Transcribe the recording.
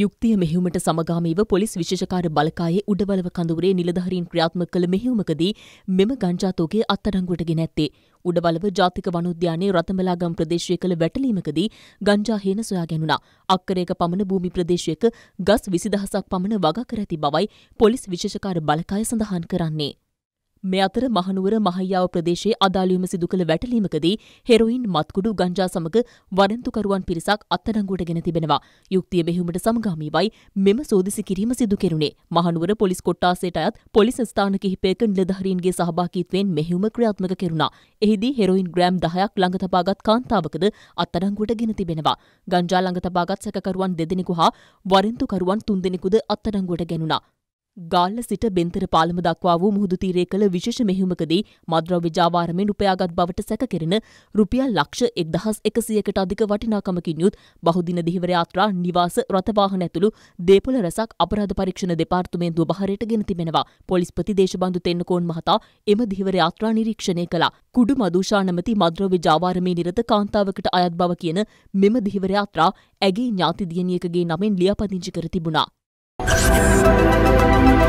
යුක්තිය මෙහිවුමට සමගාමීව පොලිස් විශෂකාර බලකායේ උඩවලව කඳුරේ නිලධහරින් ක්‍රියාත්ම කළ මෙහිවුමකදී මෙම ගංජාතෝගේ අත්තඩංගුවට ගෙන ඇත්තේ. උඩවලව ජාතික වනුද්‍යානයේ රතමලාගම් ප්‍රදේශය කළ වැටලීමකදී ගංජා හේන සොයා ගැනුණා. අක්කරයක පමණ භූමි ප්‍රදේශයක ගස් විසිදහසක් පමණ වගා කර ඇති බවයි පොලිස් විශෂකාර බලකාය සඳහන් කරන්නේ. මේ අතර මහනුවර මහයාව ප්‍රදේශයේ අදාළවීම සිදු කළ වැටලීමකදී හෙරොයින් මත්කුඩු ගංජා සමග වඩන්තුකරුවන් පිරිසක් අත්අඩංගුවට ගෙන තිබෙනවා. යුක්තිය මෙහෙයුමට සමගාමීවයි මෙම සෝදිසි කිරීම සිදු කෙරුණේ. මහනුවර පොලිස් කොට්ටාසයට අයත් පොලිස් ස්ථාන කිහිපයක නිලධාරීන්ගේ සහභාගීත්වයෙන් මෙහෙයුම ක්‍රියාත්මක කෙරුණා. එහිදී හෙරොයින් ග්‍රෑම් 10ක් ළඟ තබාගත් කාන්තාවකද අත්අඩංගුවට ගෙන තිබෙනවා. ගංජා ළඟ තබාගත් සැකකරුවන් දෙදෙනෙකු හා වරින්තුකරුවන් තුන්දෙනෙකුද අත්අඩංගුවට ගැනුණා. ගාල්ල සිට බෙන්තර පාලම දක්වා වූ මුහුදු තීරය කළ විශේෂ මෙහිමකදී මද්‍රව්‍ය ජාවාරමෙන් උපයාගත් බවට සැකකෙරෙන රුපියල් ලක්ෂ එක්දහස් එකසියකට අධික වටිනාකමකින් යුත් බහුදින දිහිවර යාත්‍රා නිවාස රථවාහන ඇතුළු දේපොළ රැසක් අපරාධ පරීක්ෂණ දෙපාර්තමේන්තුව බහරයට ගෙන තිබෙනවා. පොලිස්පති දේශබන්දු තෙන්නකෝන් මහතා එම දිහිවර යාත්‍රා නිරීක්ෂණය කළා. කුඩු මදුෂා නැමැති මද්‍රව්‍ය ජාවාරමේ නිරත කාන්තාවකට අයත් බව කියන මෙම දිහිවර යාත්‍රා ඇගේ ඥාති දියණියකගේ නමින් ලියාපදිංචි කර තිබුණා. Música